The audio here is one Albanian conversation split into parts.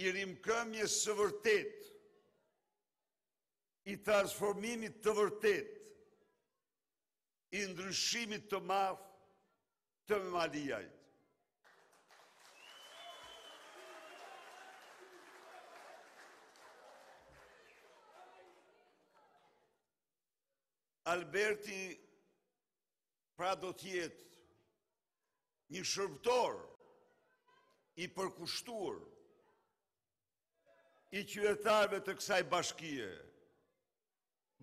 i rimëkëmjes së vërtet, i transformimit të vërtet, i ndryshimit të madh të malijet. Alberti pra do të jetë një shërptor i përkushtuar i qyetarve të kësaj bashkije,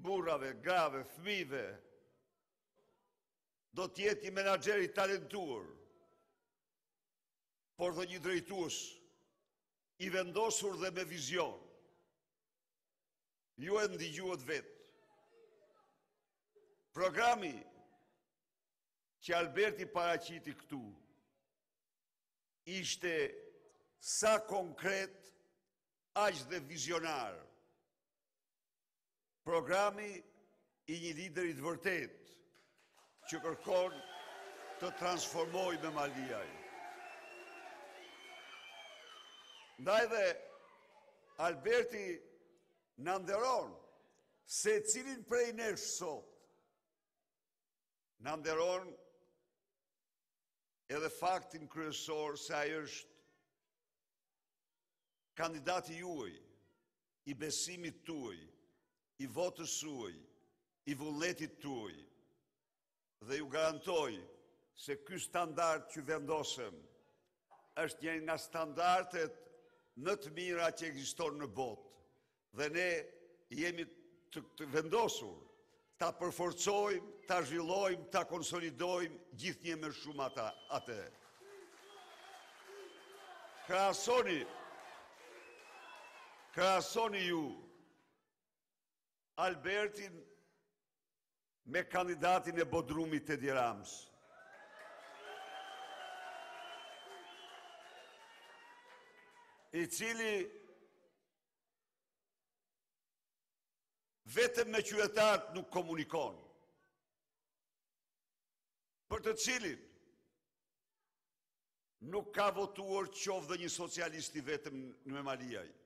burave, grave, fmive, do tjetë i menageri talentuar, por dhe një drejtus, i vendosur dhe me vizion, ju e ndigjuat vetë. Programi që Alberti paraciti këtu, ishte sa konkret, aq dhe vizionar. Programi i një lideri të vërtet që kërkon të transformoj me Maliaj. Ndaj dhe Alberti në nderon se cilin prej nesh sot, në nderon edhe faktin kryesor se ai është kandidati juaj, i besimit tuaj, i votës suaj, i vulletit tuaj, dhe ju garantoj se ky standart që vendosëm është një nga standartet në të mira që egzistor në botë. Dhe ne jemi të vendosur ta përforcojmë, ta zhvillojmë, ta konsolidojmë, gjithë një mërë shumë ata, atë. Krasoni, krasoni ju, Albertin me kandidatin e bodrumit të djeramës. I cili vetëm me qyvetarët nuk komunikon. Për të cilin, nuk ka votuar qovë dhe një socialisti vetëm në Maliajë.